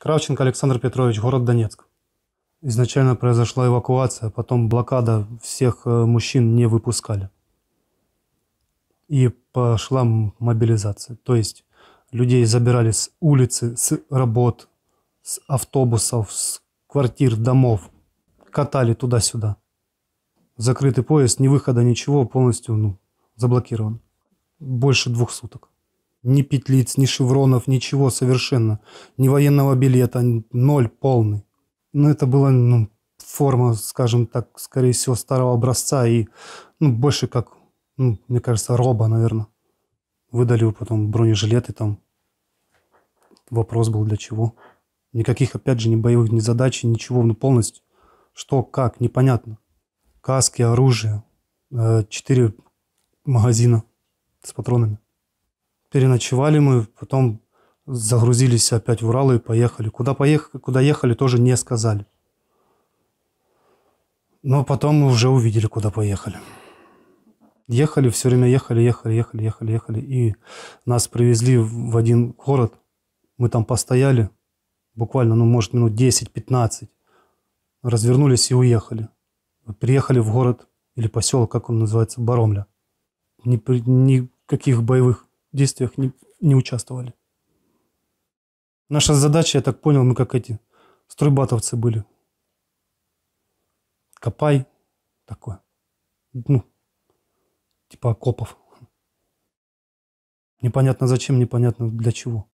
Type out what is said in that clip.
Кравченко Александр Петрович, город Донецк. Изначально произошла эвакуация, потом блокада, всех э, мужчин не выпускали. И пошла мобилизация. То есть людей забирали с улицы, с работ, с автобусов, с квартир, домов. Катали туда-сюда. Закрытый поезд, ни выхода, ничего, полностью ну, заблокирован. Больше двух суток. Ни петлиц, ни шевронов, ничего совершенно. Ни военного билета, ноль полный. Но ну, это была ну, форма, скажем так, скорее всего, старого образца и ну, больше как, ну, мне кажется, роба, наверное. Выдали потом бронежилеты там. Вопрос был для чего. Никаких, опять же, ни боевых, ни задач, ничего, ну полностью. Что, как, непонятно. Каски, оружие, э, четыре магазина с патронами. Переночевали мы, потом загрузились опять в Урал и поехали. Куда, поехали, куда ехали, тоже не сказали. Но потом мы уже увидели, куда поехали. Ехали, все время ехали, ехали, ехали, ехали, ехали. И нас привезли в один город. Мы там постояли, буквально, ну, может, минут 10-15. Развернулись и уехали. Приехали в город или поселок, как он называется, Баромля. Ни, никаких боевых действиях не, не участвовали. Наша задача, я так понял, мы как эти стройбатовцы были. Копай, такое. Ну, типа окопов. Непонятно зачем, непонятно для чего.